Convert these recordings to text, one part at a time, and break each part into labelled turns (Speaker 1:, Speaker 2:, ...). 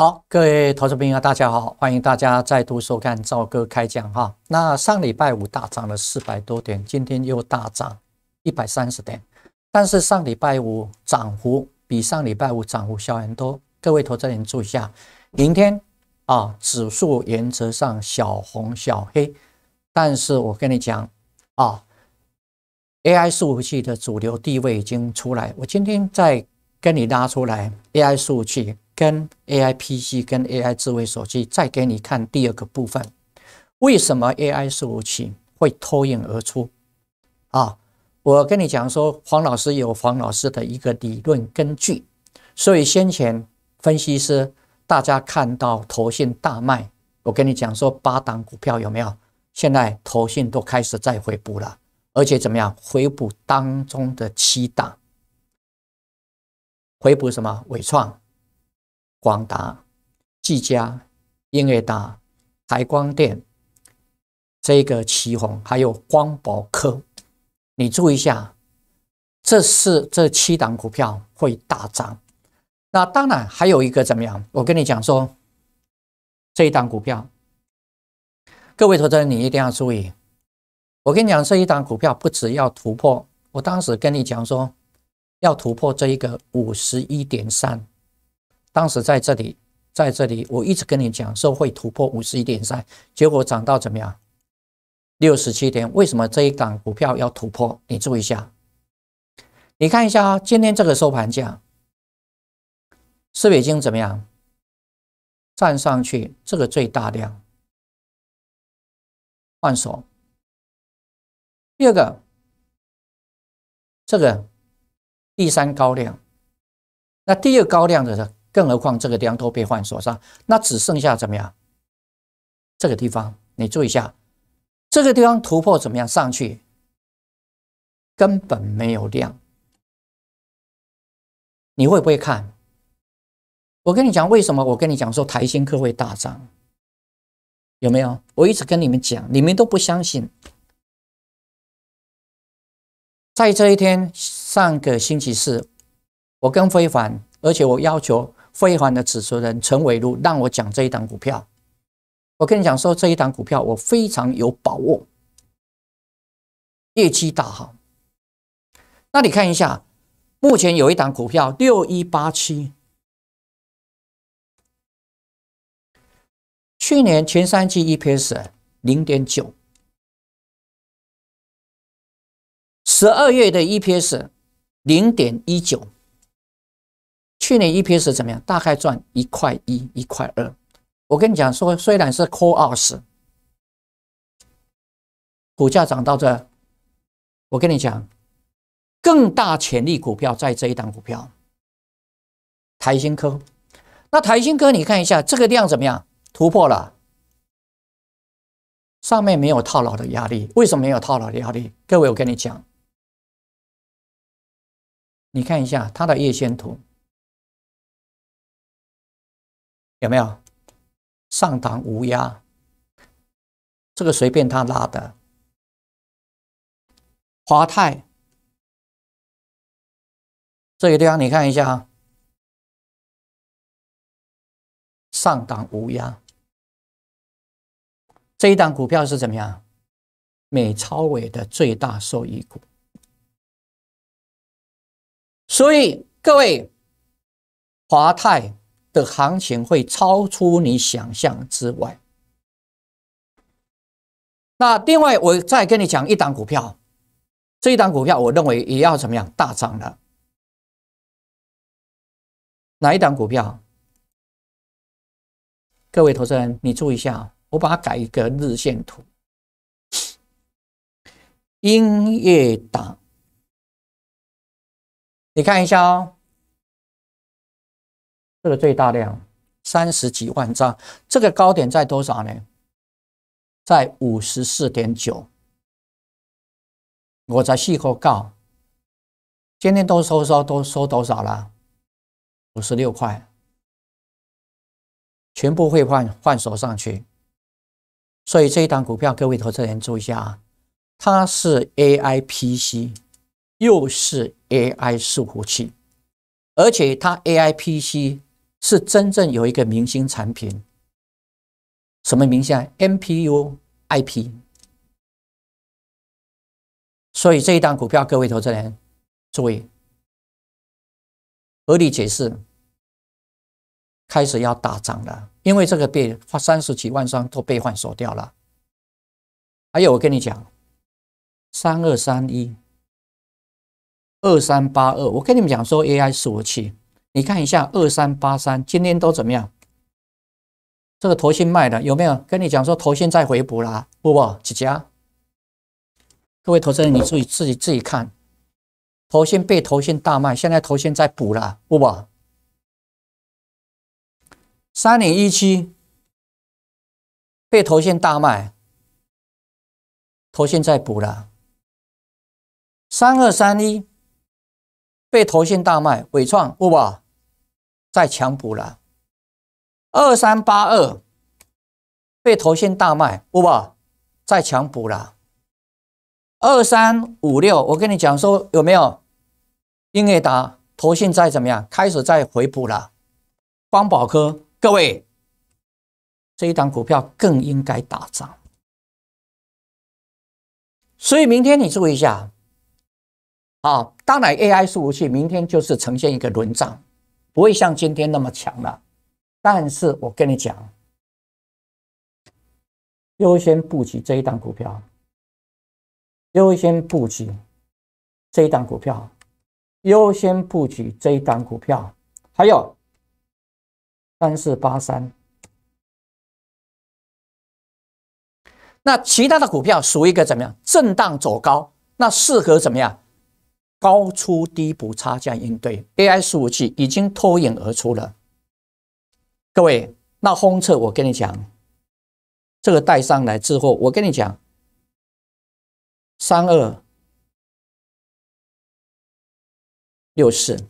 Speaker 1: 好，各位投资朋友，大家好，欢迎大家再度收看赵哥开讲哈。那上礼拜五大涨了四百多点，今天又大涨一百三十点，但是上礼拜五涨幅比上礼拜五涨幅小很多。各位投资人注意一下，明天啊，指数原则上小红小黑，但是我跟你讲啊，AI 服务器的主流地位已经出来，我今天再跟你拉出来 AI 服务器。跟 A I P C 跟 A I 智慧手机，再给你看第二个部分，为什么 A I 服务器会脱颖而出？啊，我跟你讲说，黄老师有黄老师的一个理论根据，所以先前分析师大家看到投信大卖，我跟你讲说，八档股票有没有？现在投信都开始在回补了，而且怎么样？回补当中的七档，回补什么？伟创。广达、技嘉、英业达、台光电，这个旗红，还有光宝科，你注意一下，这是这七档股票会大涨。那当然还有一个怎么样？我跟你讲说，这一档股票，各位投资人你一定要注意。我跟你讲，这一档股票不只要突破，我当时跟你讲说，要突破这一个五十一点三。当时在这里，在这里，我一直跟你讲说会突破五十一点三，结果涨到怎么样？六十七点？为什么这一档股票要突破？你注意一下，
Speaker 2: 你看一下哦，今天这个收盘价，四北京怎么样？站上去这个最大量换手，第二个，这个第三高量，那第二高量的是？更何况这个地方都被换
Speaker 1: 锁上，那只剩下怎么样？这个地方你注意一下，
Speaker 2: 这个地方突破怎么样上去？根本没有量，你会不会看？我跟你讲，为什么我跟你讲说台新科会大涨？有没有？我一直跟你们讲，你们都不相信。在这一天，上
Speaker 1: 个星期四，我跟非凡，而且我要求。非凡的主持人陈伟如让我讲这一档股票，我跟你讲说这一档股票我非常有把
Speaker 2: 握，业绩大好。那你看一下，目前有一档股票六一八七，去年前三季 EPS 零点九，十二月的 EPS 零点一九。去年 EPS 怎么样？大概赚一块一、
Speaker 1: 一块二。我跟你讲说，虽然是 Call Out，股价涨到这，我跟你讲，更大潜力股票在这一档股票，台新科。那台新科，你
Speaker 2: 看一下这个量怎么样？突破了，上面没有套牢的压力。为什么没有套牢的压力？各位，我跟你讲，你看一下它的月线图。有没有上档无压？这个随便他拉的。华泰这个地方你看一下，上档无压，这一档股票是怎么样？美超伟的最大受益股。所以各位，华泰。的行情会
Speaker 1: 超出你想象之外。那另外，我再跟你讲一档股票，这一档股票我认为也要怎么样大涨
Speaker 2: 了？哪一档股票？各位投资人，你注意一下，我把它改一个日线图，音乐党，你看一下哦。这个最大量
Speaker 1: 三十几万张，这个高点在多少呢？在五十四
Speaker 2: 点九。我在细口告，今天都收收都收多少了？五十六块，
Speaker 1: 全部会换换手上去。所以这一档股票，各位投资人注意一下啊，它是 A I P C，又是 A I 服务器，而且它 A I P C。是真正有一个明
Speaker 2: 星产品，什么明星啊 p u IP，所以这一档股票，各位投资人注意，合理解释，开始要大涨了，因为这个被发三十几万张都被换手掉了。
Speaker 1: 还有，我跟你讲，三二三一，二三八二，我跟你们讲说 AI 服务器。你看一下二三八三今天都怎么样？这个头先卖的有没有？跟你讲说头现在回补啦，不不，几家？各位投资人，你注意自己自己看，头先被头
Speaker 2: 先大卖，现在头先在补了，不不，三零一七被头先大卖，头先在补了，三二三一。被头线大卖，伟创物宝在强补了
Speaker 1: 二三八二，被头线大卖，物宝在强补了二三五六。我跟你讲说，有没有英业达投信在怎么样开始在回补了？光宝科各
Speaker 2: 位这一档股票更应该大涨，所以明天你注意一下。啊，当然 AI
Speaker 1: 服务器明天就是呈现一个轮涨，不会像今天那么强了。但是
Speaker 2: 我跟你讲，优先布局这一档股票，优先布局这一档股票，优先布局这一档股票，还有三四八三。那其他的股票
Speaker 1: 属于一个怎么样震荡走高，那适合怎么样？高出低补差价应对 AI 服务器已经脱颖而出了。各位，
Speaker 2: 那红车，我跟你讲，这个带上来之后，我跟你讲，三二六四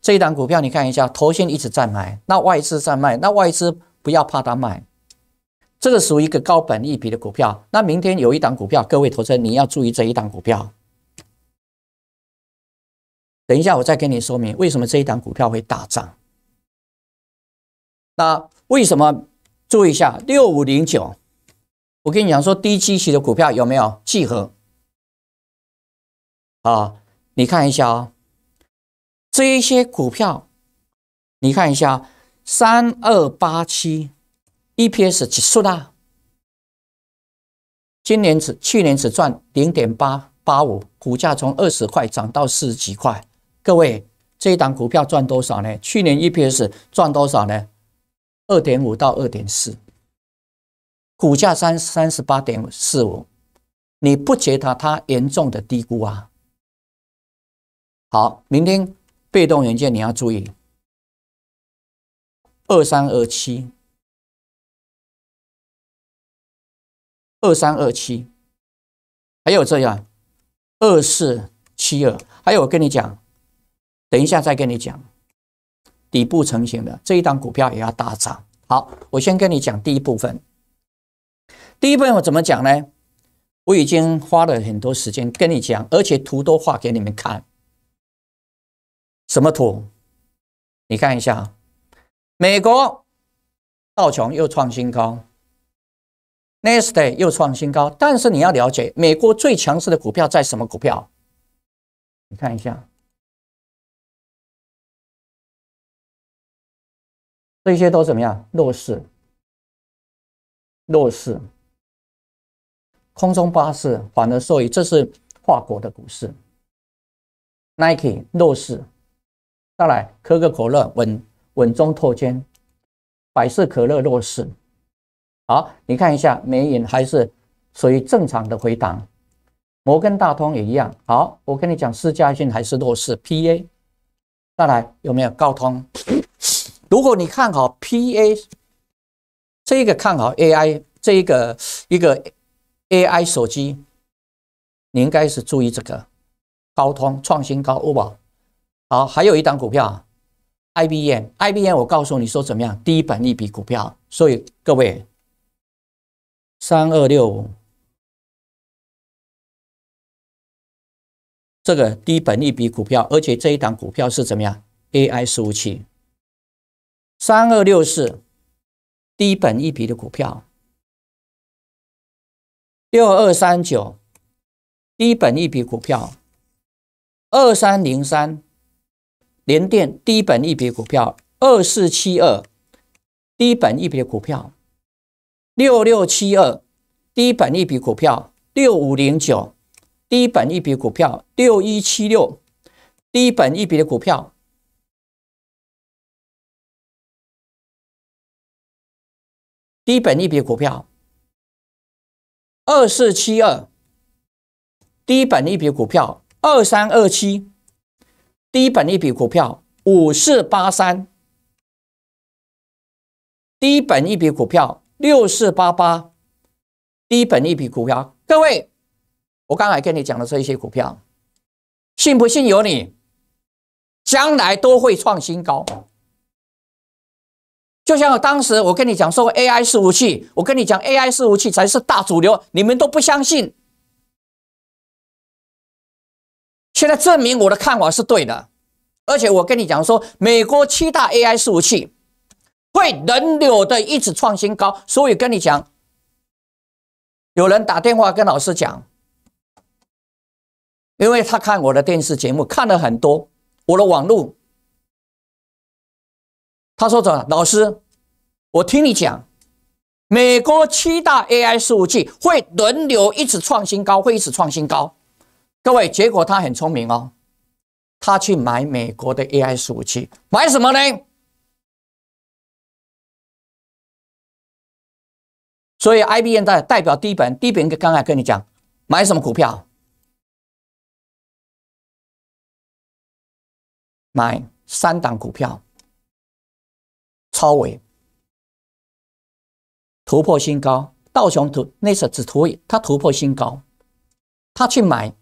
Speaker 2: 这一档股票，你看一下，头先一直在买，那外资在
Speaker 1: 卖，那外资不要怕它卖，这个属于一个高本一比的股票。那明天有一档股票，各位投资人你要注意这一档股票。等一下，我再跟你说明为什么这一档股票会大涨。那为什么？注意一下，六五零九，我跟你讲说低基期的股票有没有聚合？啊，你看一下哦，这一些股票，你看一下，三二八七，EPS 几数大？今年只去年只赚零点八八五，股价从二十块涨到四十几块。各位，这一档股票赚多少呢？去年 EPS 赚多少呢？二点五到二点四，股价三三十八点四
Speaker 2: 五，你不觉得它严重的低估啊！好，明天被动元件你要注意，二三二七，二三二七，还有这样，二四七二，还有我跟你
Speaker 1: 讲。等一下再跟你讲，底部成型了，这一档股票也要大涨。好，我先跟你讲第一部分。第一部分我怎么讲呢？我已经花了很多时间跟你讲，而且图都画给你们看。
Speaker 2: 什么图？你看一下，美国道琼又创新高，n s t 达又创新高。但是你要了解，美国最强势的股票在什么股票？你看一下。这些都怎么样？弱势，弱势。空中巴士反而受益，这是跨国的股市。
Speaker 1: Nike 弱势。再来，可口可乐稳稳中透肩。百事可乐弱势。好，你看一下，美银还是属于正常的回档。摩根大通也一样。好，我跟你讲，施家信还是弱势。PA。再来，有没有高通？如果你看好 P A，这个看好 A I，这一个一个 A I 手机，你应该是注意这个高通创新高，欧宝。好，还有一档股票，I B M，I B M 我告诉你说怎么样，低
Speaker 2: 本利比股票。所以各位，三二六五，这个低本利比股票，而且这一档股票是怎么样 A I 服务器。三二六四低本一笔的股票，六二三九低本一笔股票，二三零
Speaker 1: 三联电低本一笔股票，二四七二低本一笔股票，六六七二低本一笔股
Speaker 2: 票，六五零九低本一笔股票，六一七六低本一笔的股票。低本一笔股票，二四七二；低本一笔股票，二三二七；
Speaker 1: 低本一笔股票，五四八三；低本一笔股票，六四八八；低本一笔股票。各位，我刚才跟你讲的这一些股票，信不信由你，将来都会创新高。就像当时我跟你讲说，AI 伺服器。我跟你讲，AI 伺服器才是大主流，你们都不相信。现在证明我的看法是对的，而且我跟你讲说，美国七大 AI 伺服器会轮流的一直创新高。所以跟你讲，有人打电话跟老师讲，因为他看我的电视节目看了很多我的网络。他说：“的老师，我听你讲，美国七大 AI 服务器会轮流一直创新高，会一直创新高。各位，结果他很聪明哦，
Speaker 2: 他去买美国的 AI 服务器，买什么呢？所以 IBM 代代表第一本，第一本刚才跟你讲买什么股票，买三档股票。”超伟突破新高，道琼图那时候只图它突破新高，他去买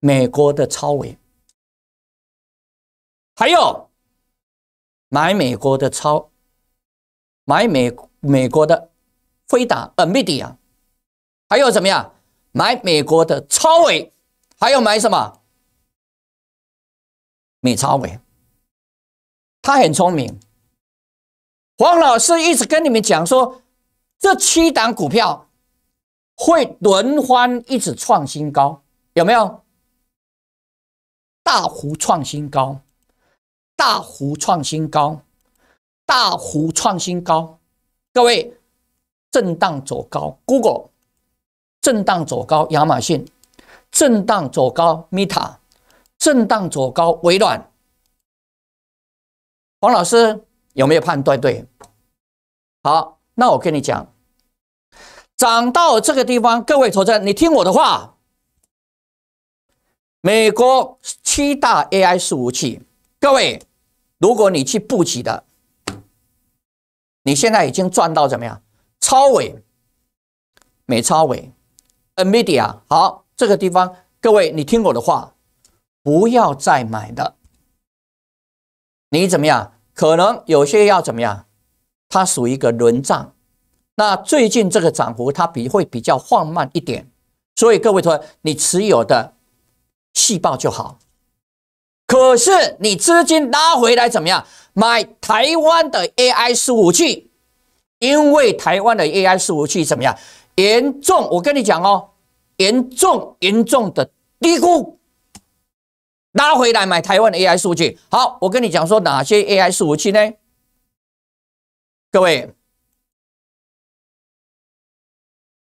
Speaker 2: 美国的超伟，还有买美国的超，
Speaker 1: 买美美国的飞达呃 m i d i a 还有怎么样？
Speaker 2: 买美国的超伟，还有买什么？美超伟，他很聪明。黄老
Speaker 1: 师一直跟你们讲说，这七档股票会轮番一直创新高，有没有？大幅创新高，大幅创新高，大幅创新高。各位，震荡走高，Google，震荡走高，亚马逊，震荡走高，Meta，震荡走高，微软。黄老师。有没有判断对？好，那我跟你讲，涨到这个地方，各位投资人，你听我的话。美国七大 AI 服务器，各位，如果你去布局的，你现在已经赚到怎么样？超尾，美超尾，NVIDIA，好，这个地方，各位，你听我的话，不要再买的，你怎么样？可能有些要怎么样，它属于一个轮涨。那最近这个涨幅它比会比较放慢一点，所以各位说你持有的细胞就好。可是你资金拉回来怎么样买台湾的 AI 服务器？因为台湾的 AI 服务器怎么样严重？我跟你讲哦，严重严重的低估。拿回来买台
Speaker 2: 湾的 AI 数据。好，我跟你讲说哪些 AI 服务器呢？各位，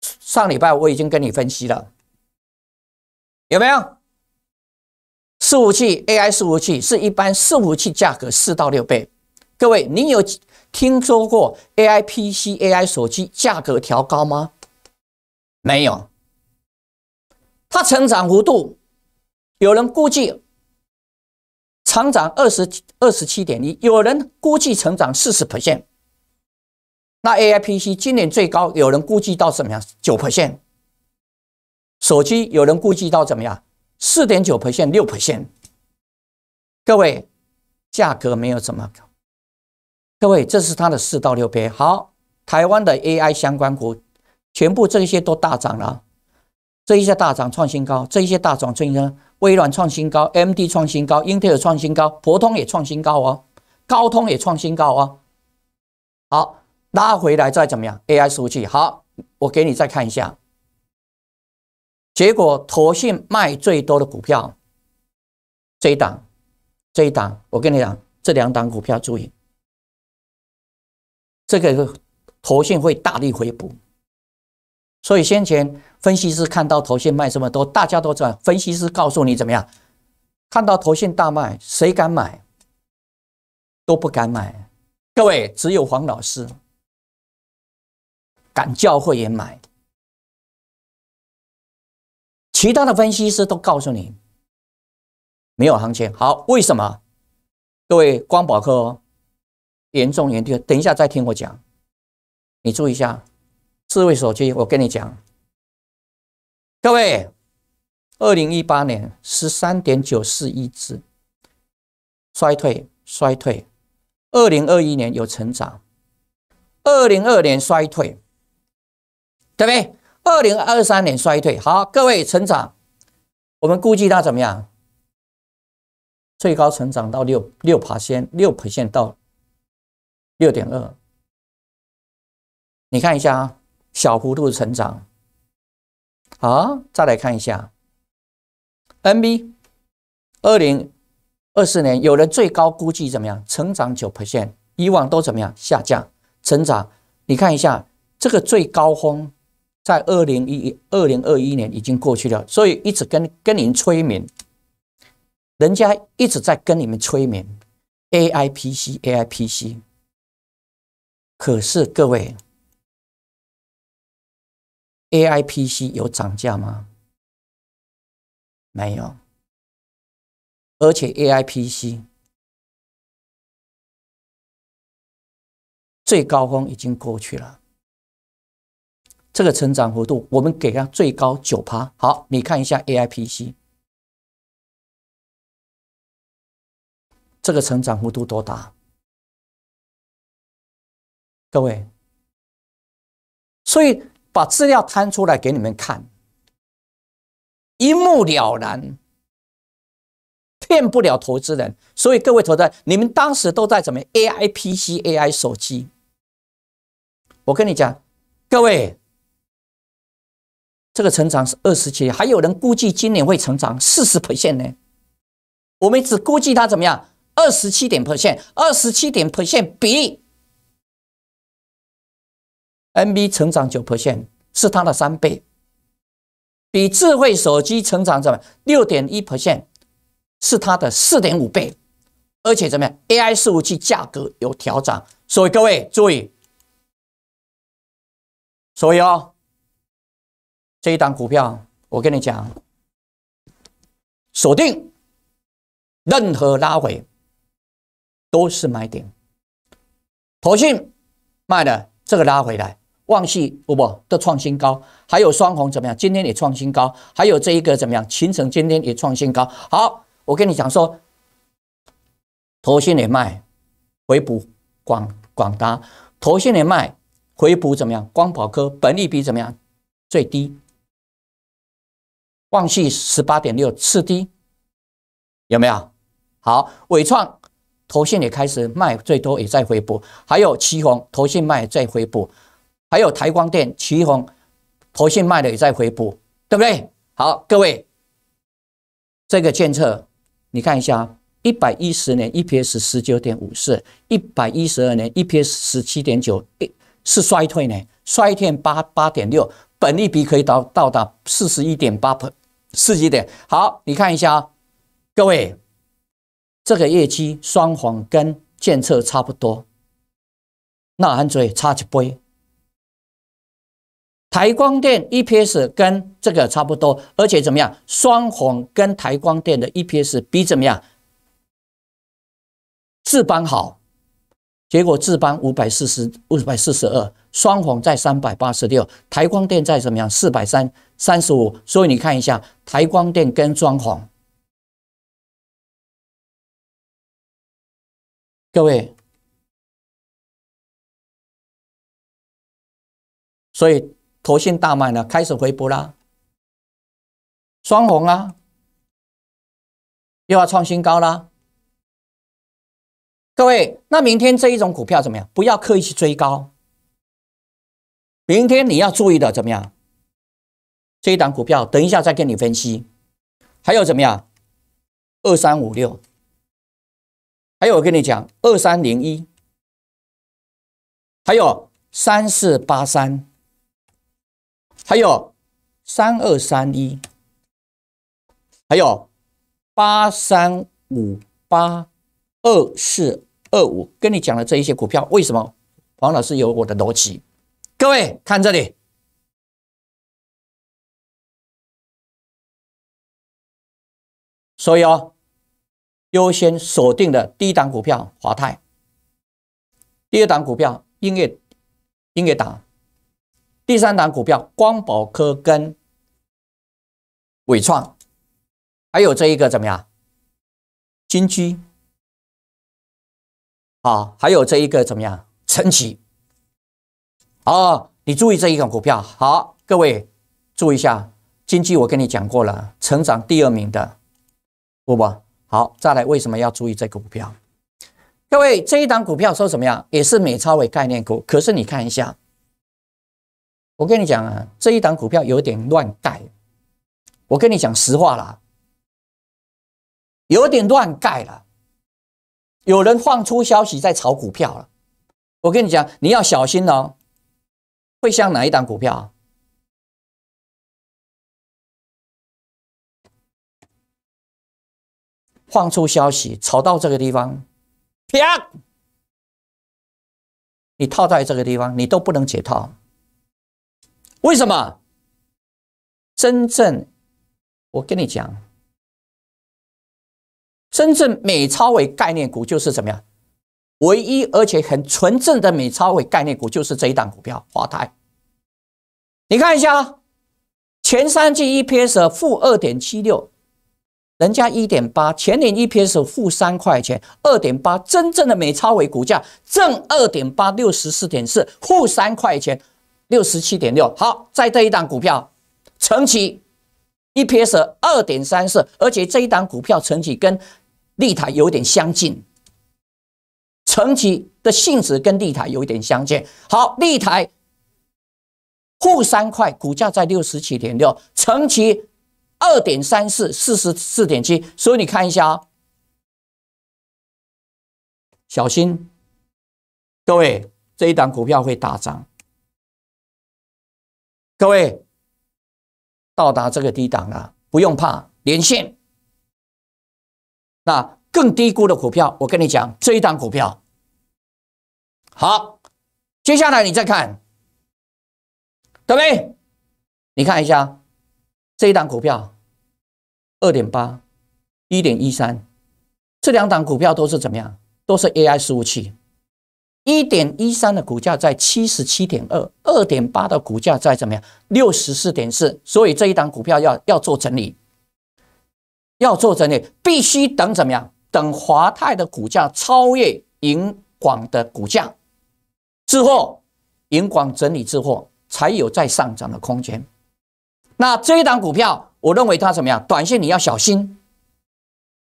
Speaker 2: 上礼拜我已经跟你分析了，有没有？服器 AI
Speaker 1: 服器是一般服器价格四到六倍。各位，你有听说过 AI PC、AI 手机价格调高吗？没有。它成长幅度，有人估计。成长二十二十七点一，有人估计成长四十 percent。那 A I P C 今年最高，有人估计到怎么样九 percent。手机有人估计到怎么样四点九 percent，六 percent。各位，价格没有什么。各位，这是它的四到六倍。好，台湾的 A I 相关股，全部这些都大涨了，这一些大涨创新高，这一些大涨新高。微软创新高 m d 创新高，英特尔创新高，博通也创新高哦，高通也创新高哦。好，拉回来再怎么样？AI 服务器好，我给你再看一下。结果，投信卖最多的股票，这一档，这一档，我跟你讲，这两档股票注意，这个投信会大力回补。所以先前分析师看到头线卖这么多，大家都知道。分析师告诉你怎么样？看到头线大
Speaker 2: 卖，谁敢买？都不敢买。各位，只有黄老师敢叫会也买。其他的分析师都告诉你没有行情。好，
Speaker 1: 为什么？各位光宝科严重严重。等一下再听我讲，你注意一下。智慧手机，我跟你讲，各位，二零一八年十三点九四亿只，衰退衰退，二零二一年有成长，二零二年衰退，对不对？二零二三年衰退，好，各位成长，我们估计它怎么样？最高成长到六六爬线，六爬线到六点二，你看一下啊。小幅度的成长好，再来看一下，NB 二零二四年有人最高估计怎么样？成长九 percent，以往都怎么样？下降，成长。你看一下这个最高峰，在二零一二零二一年已经过去了，所以一直跟跟您催眠，人家一直
Speaker 2: 在跟你们催眠，A I P C A I P C。可是各位。AIPC 有涨价吗？没有，而且 AIPC 最高峰已经过去了，这个成长幅度我们给它最高九趴。好，你看一下 AIPC 这个成长幅度多大，各位，所以。把资料摊出来给你们看，一目了然，骗不了投
Speaker 1: 资人。所以各位投资人，你们当时都在怎么？A I P C A I 手机。我跟你讲，各位，这个成长是二十七，还有人估计今年会成长四十 percent 呢。我们只估计它怎么样？二十七点 percent，二十七点 percent 比。NB 成长九 percent 是它的三倍，比智慧手机成长怎么样？六点一 percent 是它的四点五倍，而且怎么样？AI 服务器价格有调整，所以各位注意，
Speaker 2: 所以啊，这一档股票我跟你讲，锁定任
Speaker 1: 何拉回都是买点。腾讯卖的这个拉回来。旺系不不的创新高，还有双红怎么样？今天也创新高，还有这一个怎么样？秦城今天也创新高。好，我跟你讲说，头先也卖，回补广广达，头先也卖，回补怎么样？光宝科本利比怎么样？最低，旺系十八点六，次低，有没有？好，伟创头线也开始卖，最多也在回补，还有旗红头线卖在回补。还有台光电、旗红，台信卖的也在回补，对不对？好，各位，这个监测，你看一下，一百一十年 EPS 十九点五四，一百一十二年 EPS 十七点九，一，是衰退呢？衰退八八点六，本利比可以到到达四十一点八倍，四几点？好，你看一下，各位，这个业绩双黄跟监测差不多，那还嘴差一杯。台光电 EPS 跟这个差不多，而且怎么样？双红跟台光电的 EPS 比怎么样？智邦好，结果智邦五百四十五百四十二，双红在三百八十六，台光电在怎么样？四百三三十
Speaker 2: 五。所以你看一下，台光电跟双红，各位，所以。头线大卖了，开始回波啦，双红啊，又要创新高啦！各位，那明天这一种股票怎么样？不要刻意去追高。明天你要注意的怎么样？这一档
Speaker 1: 股票等一下再跟你分析。还有怎么样？二三五六，
Speaker 2: 还有我跟你讲，二三零一，还有三四八三。还有三二
Speaker 1: 三一，还有八三五八二四二五，跟你讲的这一些股票，为什么？黄老师
Speaker 2: 有我的逻辑，各位看这里，所以哦，优先锁定的第一档股票华泰，第二档股票音乐，
Speaker 1: 音乐达，第三档股票，光宝科跟
Speaker 2: 伟创，还有这一个怎么样？金居啊，还有这一个怎么样？晨奇，
Speaker 1: 啊，你注意这一种股票。好，各位注意一下，金居我跟你讲过了，成长第二名的，不不好。再来，为什么要注意这个股票？各位，这一档股票说怎么样？也是美超伟概念股，可是你看一下。我跟你讲啊，这一档股票有点乱盖。我跟你讲实话啦，有点乱盖了。有人放出消息在炒股票了。我跟你讲，你要小
Speaker 2: 心哦。会像哪一档股票？放出消息炒到这个地方，啪！你套在这个地方，你都不能解套。为什么？真正，我跟你讲，真正
Speaker 1: 美超伟概念股就是怎么样？唯一而且很纯正的美超伟概念股就是这一档股票华泰。你看一下，前三季 EPS 负二点七六，人家一点八，年 EPS 负三块钱，二点八。真正的美超伟股价正二点八，六十四点四，负三块钱。六十七点六，好，在这一档股票，成起 e P S 二点三四，而且这一档股票成起跟利台有点相近，成起的性质跟利台有一点相近。好，利台沪三块股价在六十七点六，晨起二点三四四十四点七，所以你看一下，
Speaker 2: 小心各位，这一档股票会大涨。各位到达这个低档了，不用怕连线。那更
Speaker 1: 低估的股票，我跟你讲，这一档股票好。接下来你再看，各位你看一下这一档股票，二点八、一点一三，这两档股票都是怎么样？都是 AI 服务器。一点一三的股价在七十七点二，二点八的股价在怎么样？六十四点四。所以这一档股票要要做整理，要做整理，必须等怎么样？等华泰的股价超越银广的股价，之后银广整理之后才有再上涨的空间。那这一档股票，我认为它怎么样？短线你要小心。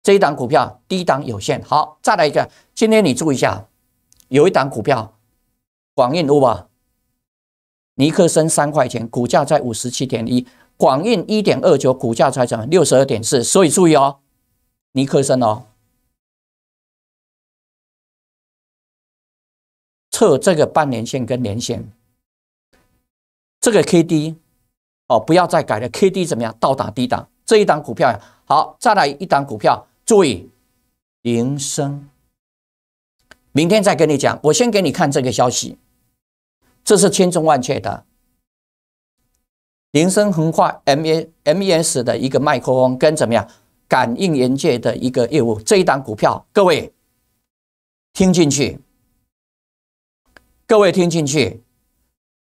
Speaker 1: 这一档股票低档有限。好，再来一个，今天你注意一下。有一档股票，广运，录吧，尼克森三块钱，股价在五十七点一，广运
Speaker 2: 一点二九，股价才涨六十二点四，所以注意哦，尼克森哦，测这个半年线跟年线，这个 K D 哦不要再改了，K D
Speaker 1: 怎么样？倒打低档，这一档股票呀，好，再来一档股票，注意银升。明天再跟你讲，我先给你看这个消息，这是千真万确的。铃声横跨 M A M E S 的一个麦克风跟怎么样感应元界的一个业务，这一档股票，各位听进去，各位听进
Speaker 2: 去，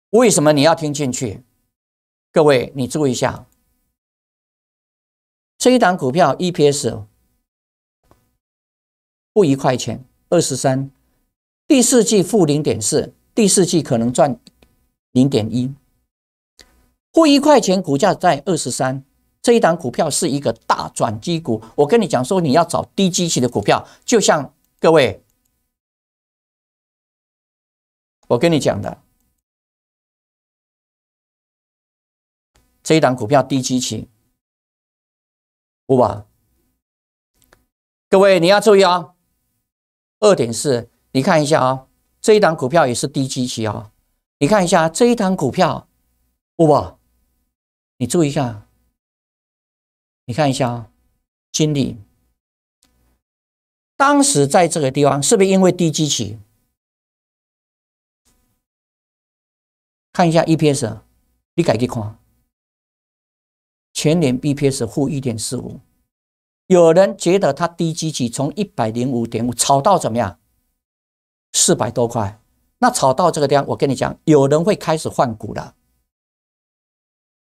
Speaker 2: 为什么你要听进去？各位，你注意一下，这一档股票 E P S
Speaker 1: 不一块钱，二十三。第四季负零点四，第四季可能赚零点一，负一块钱，股价在二十三，这一档股票是一个大转机股。我跟你讲说，你要找低基期的股票，
Speaker 2: 就像各位我跟你讲的，这一档股票低基期，不吧？各位你要注意
Speaker 1: 啊，二点四。你看一下啊，这一档股票也是低基期啊。
Speaker 2: 你看一下这一档股票，哇，不你注意一下，你看一下啊，经理，当时在这个地方是不是因为低基期？看一下 EPS，你改给看，
Speaker 1: 全年 EPS 负一点四五。有人觉得它低基期从一百零五点五炒到怎么样？四百多块，那炒到这个地方，我跟你讲，有人会开始换股的，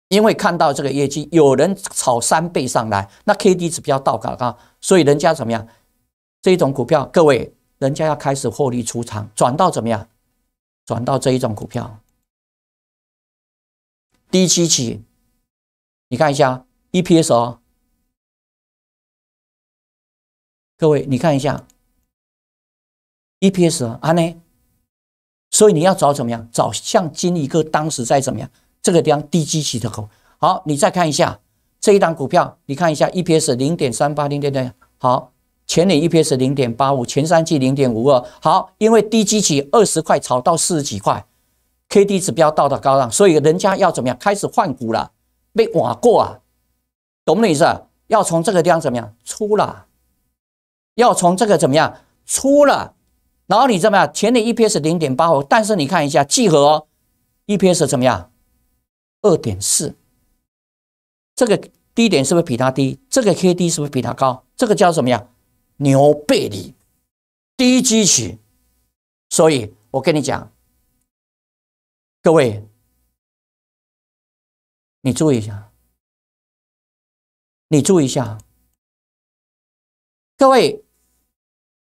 Speaker 1: 因为看到这个业绩，有人炒三倍上来，那 K D 指标到高啊，所以人家怎么样？这一种股票，各位，人家要开始获利出场，转到怎么样？转到这
Speaker 2: 一种股票，低七期，你看一下 E P S 哦，各位，你看一下。EPS 啊呢，所以你要找怎么
Speaker 1: 样？找像金一哥当时在怎么样这个地方低基期的口。好，你再看一下这一档股票，你看一下 EPS 零点三八零点点，好，前年 EPS 零点八五，前三季零点五二。好，因为低基期二十块炒到四十几块，KD 指标到达高浪，所以人家要怎么样？开始换股了，被挖过啊，懂你意思？要从这个地方怎么样出了？要从这个怎么样出了？然后你怎么样？前的 EPS 零点八五，但是你看一下合、哦、EPS 怎么样？二点四，这个低点是不是比它低？这个 KD 是不是比它高？这个叫什么呀？牛背
Speaker 2: 离，低基取。所以我跟你讲，各位，你注意一下，你注意一下，各位。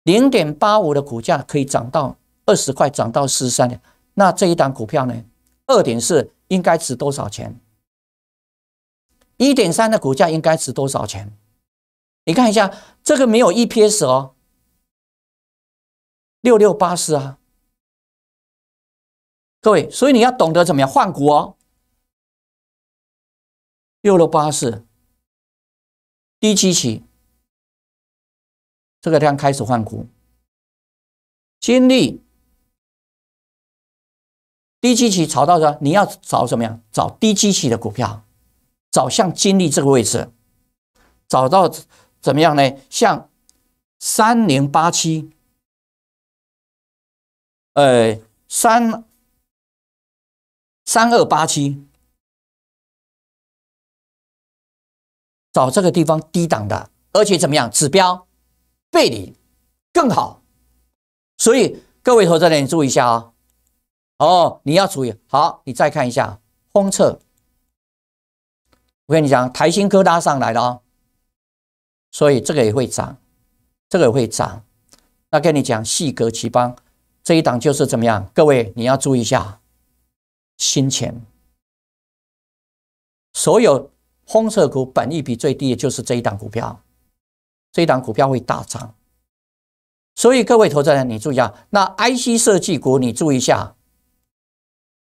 Speaker 1: 零点八五的股价可以涨到二十块，涨到四十三点，那这一档股票呢？二点四应该值多少钱？一
Speaker 2: 点三的股价应该值多少钱？你看一下，这个没有 EPS 哦，六六八四啊，各位，所以你要懂得怎么样换股哦，六六八四，低基期。这个地方开始换股，金历
Speaker 1: 低基期炒到的，你要找什么呀？找低基期的股票，找像金历这个位置，找到怎么样呢？像三
Speaker 2: 零八七，呃，三三二八七，找这个地方低档的，而且怎么样指标？背离
Speaker 1: 更好，所以各位投资者你注意一下啊！哦，你要注意。好，你再看一下封测，我跟你讲，台新科大上来了啊，所以这个也会涨，这个也会涨。那跟你讲，细格奇邦这一档就是怎么样？各位你要注意一下，新钱所有封测股本益比最低的就是这一档股票。这一档股票会大涨，所以各位投资人，你注意啊，那 IC 设计股，你注意一下。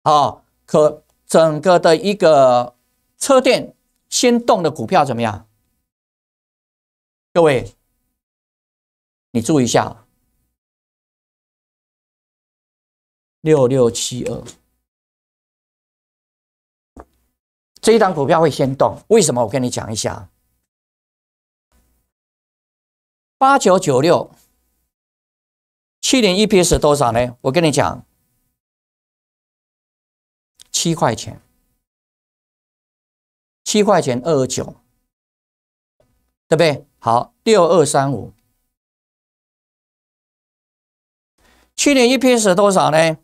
Speaker 1: 好，可整个的一个车电先
Speaker 2: 动的股票怎么样？各位，你注意一下，六六七二，这一档股票会先动。为什么？我跟你讲一下。八九九六，去年一 P 是多少呢？我跟你讲，七块钱，七块钱二九，对不对？好，六二三五，去年一 P 是多少呢？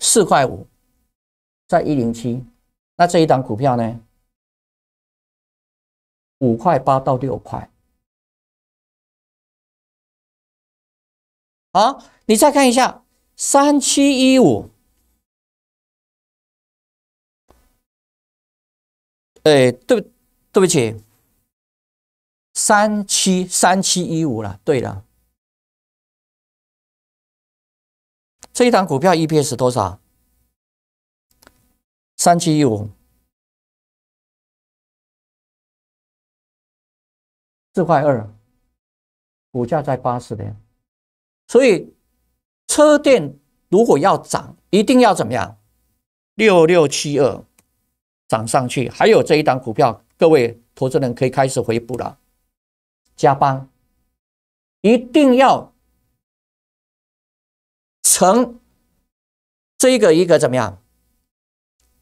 Speaker 2: 四块五，在一零七，那这一档股票呢？五块八到六块。啊，你再看一下三七一五，哎，对，对不起，三七三七一五了。对了，这一档股票 EPS 多少？三七一五，四块二，股价在八十点。所以，车电如果
Speaker 1: 要涨，一定要怎么样？六六七二涨上去，还有这一档股票，各位投资人可以开始回补了。加班，
Speaker 2: 一定要成这个一个怎么样？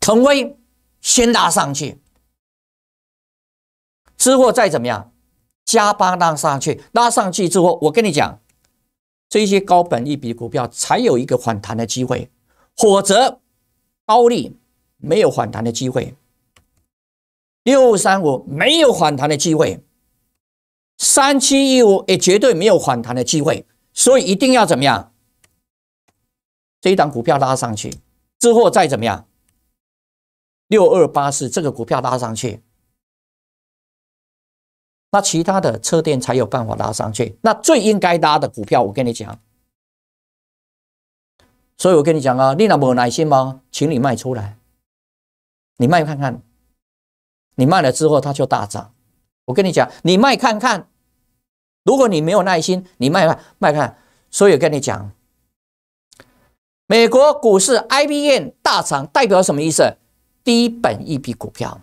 Speaker 2: 腾威先拉上去，
Speaker 1: 之后再怎么样？加班拉上去，拉上去之后，我跟你讲。这些高本一比股票才有一个反弹的机会，否则高利没有反弹的机会。六三五没有反弹的机会，三七一五也绝对没有反弹的机会。所以一定要怎么样？这一档股票拉上去之后再怎么样？六二八四这个股票
Speaker 2: 拉上去。那其他的车店才有办法拉上去。那最应该拉的股票，我跟你讲。所
Speaker 1: 以我跟你讲啊，你那么有耐心吗？请你卖出来，你卖看看。你卖了之后，它就大涨。我跟你讲，你卖看看。如果你没有耐心，你卖卖卖看。所以跟你讲，美国股市 IBN 大涨代表什么意思？低本一笔股票。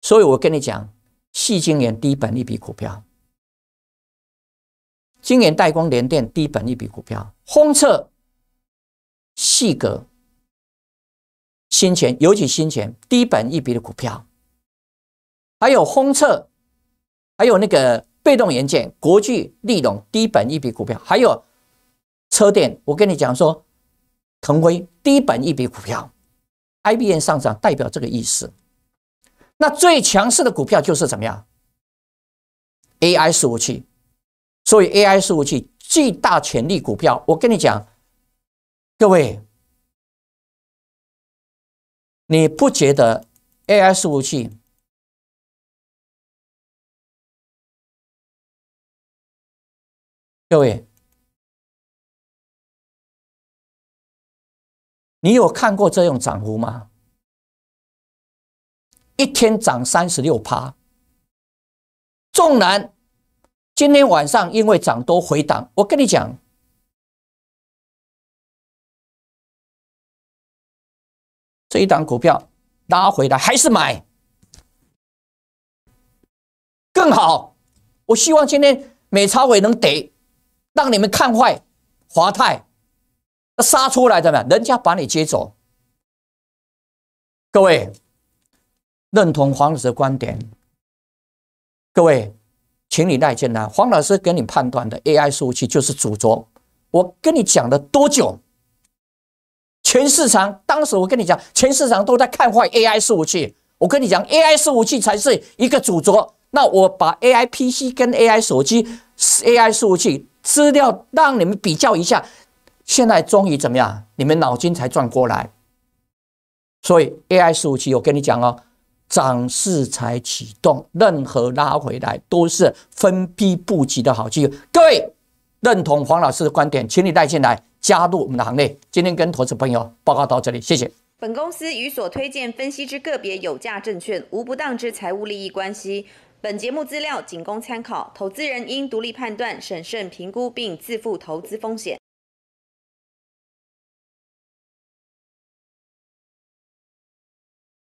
Speaker 1: 所以我跟你讲。细金源低本一笔股票，金源代工联电低本一笔股票，宏测细格新钱，尤其新钱低本一笔的股票，还有宏测，还有那个被动元件国巨利隆低本一笔股票，还有车电，我跟你讲说，腾辉低本一笔股票，IBN 上涨代表这个意思。那最强势的股票就是怎么样？AI 服务器，所以 AI 服务器巨大潜力股票，我跟你讲，各
Speaker 2: 位，你不觉得 AI 服务器，各位，你有看过这种涨幅吗？一天涨三十六趴，纵然今天晚上因为涨多回档，我跟你讲，这一档股票拉回来还是买更好。我希望今天
Speaker 1: 美超伟能得让你们看坏华泰，杀出来的嘛，人家把你接走，各位。认同黄老师的观点，各位，请你耐心啊！黄老师给你判断的 AI 服务器就是主轴。我跟你讲了多久？全市场当时我跟你讲，全市场都在看坏 AI 服务器。我跟你讲，AI 服务器才是一个主轴。那我把 AI PC 跟 AI 手机、AI 服务器资料让你们比较一下，现在终于怎么样？你们脑筋才转过来。所以 AI 服务器，我跟你讲哦。涨势才启动，任何拉回来都是分批布局的好机会。各位认同黄老师的观点，请你带进来加入我们的行列。今天跟投资朋友报告到这里，谢谢。本公司与所推荐分析之个别有价证券无不当之财务利益关系。本节目资料仅供参考，投资人应独立
Speaker 2: 判断、审慎评估并自负投资风险。